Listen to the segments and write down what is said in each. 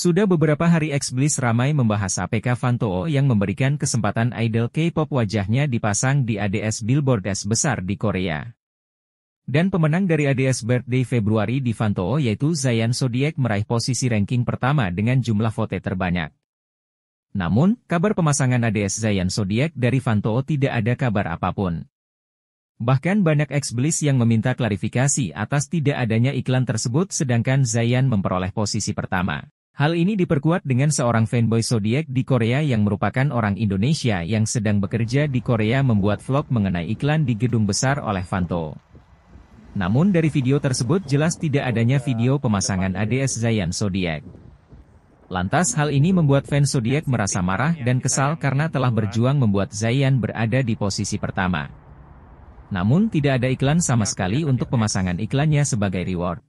Sudah beberapa hari eksblis ramai membahas APK Fantoo yang memberikan kesempatan idol K-pop wajahnya dipasang di ADS Billboard S besar di Korea. Dan pemenang dari ADS Birthday Februari di Fantoo yaitu Zayan Sodiek meraih posisi ranking pertama dengan jumlah vote terbanyak. Namun, kabar pemasangan ADS Zayan Sodiek dari Fantoo tidak ada kabar apapun. Bahkan banyak ex yang meminta klarifikasi atas tidak adanya iklan tersebut sedangkan Zayan memperoleh posisi pertama. Hal ini diperkuat dengan seorang fanboy Zodiac di Korea yang merupakan orang Indonesia yang sedang bekerja di Korea membuat vlog mengenai iklan di gedung besar oleh Fanto. Namun dari video tersebut jelas tidak adanya video pemasangan ADS Zayan Zodiac. Lantas hal ini membuat fans Zodiac merasa marah dan kesal karena telah berjuang membuat Zayan berada di posisi pertama. Namun tidak ada iklan sama sekali untuk pemasangan iklannya sebagai reward.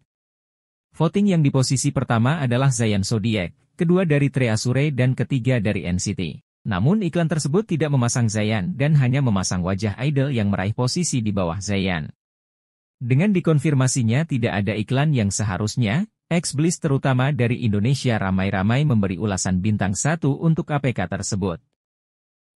Voting yang di posisi pertama adalah Zayan Zodiac, kedua dari Treasure dan ketiga dari NCT. Namun iklan tersebut tidak memasang Zayan dan hanya memasang wajah idol yang meraih posisi di bawah Zayan. Dengan dikonfirmasinya tidak ada iklan yang seharusnya, ex terutama dari Indonesia ramai-ramai memberi ulasan bintang satu untuk APK tersebut.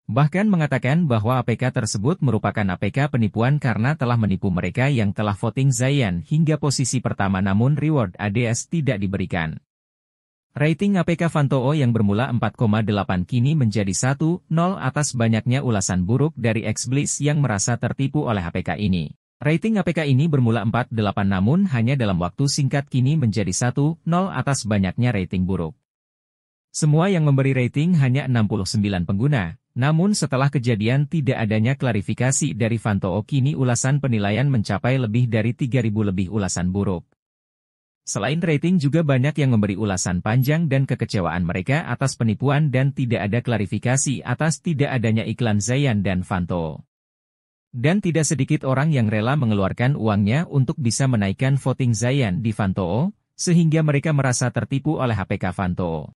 Bahkan mengatakan bahwa APK tersebut merupakan APK penipuan karena telah menipu mereka yang telah voting Zayan hingga posisi pertama namun reward ADS tidak diberikan. Rating APK Fantoo yang bermula 4,8 kini menjadi 1,0 atas banyaknya ulasan buruk dari ex yang merasa tertipu oleh APK ini. Rating APK ini bermula 4,8 namun hanya dalam waktu singkat kini menjadi 1,0 atas banyaknya rating buruk. Semua yang memberi rating hanya 69 pengguna, namun setelah kejadian tidak adanya klarifikasi dari Fantoo kini ulasan penilaian mencapai lebih dari 3.000 lebih ulasan buruk. Selain rating juga banyak yang memberi ulasan panjang dan kekecewaan mereka atas penipuan dan tidak ada klarifikasi atas tidak adanya iklan Zayan dan Fantoo. Dan tidak sedikit orang yang rela mengeluarkan uangnya untuk bisa menaikkan voting Zayan di Fantoo, sehingga mereka merasa tertipu oleh HPK Fantoo.